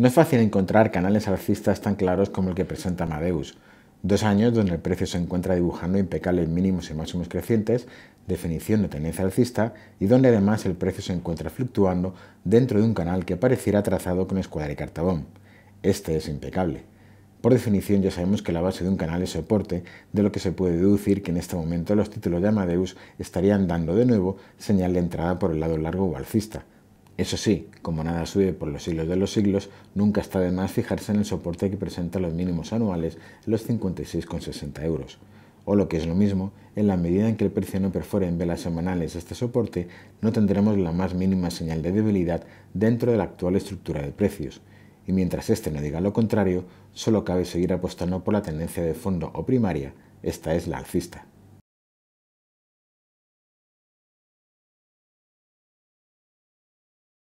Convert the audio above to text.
No es fácil encontrar canales alcistas tan claros como el que presenta Amadeus. Dos años donde el precio se encuentra dibujando impecables mínimos y máximos crecientes, definición de tendencia alcista, y donde además el precio se encuentra fluctuando dentro de un canal que pareciera trazado con escuadra y cartabón. Este es impecable. Por definición ya sabemos que la base de un canal es soporte, de lo que se puede deducir que en este momento los títulos de Amadeus estarían dando de nuevo señal de entrada por el lado largo o alcista. Eso sí, como nada sube por los siglos de los siglos, nunca está de más fijarse en el soporte que presenta los mínimos anuales los 56,60 euros. O lo que es lo mismo, en la medida en que el precio no perfore en velas semanales este soporte, no tendremos la más mínima señal de debilidad dentro de la actual estructura de precios. Y mientras este no diga lo contrario, solo cabe seguir apostando por la tendencia de fondo o primaria, esta es la alcista.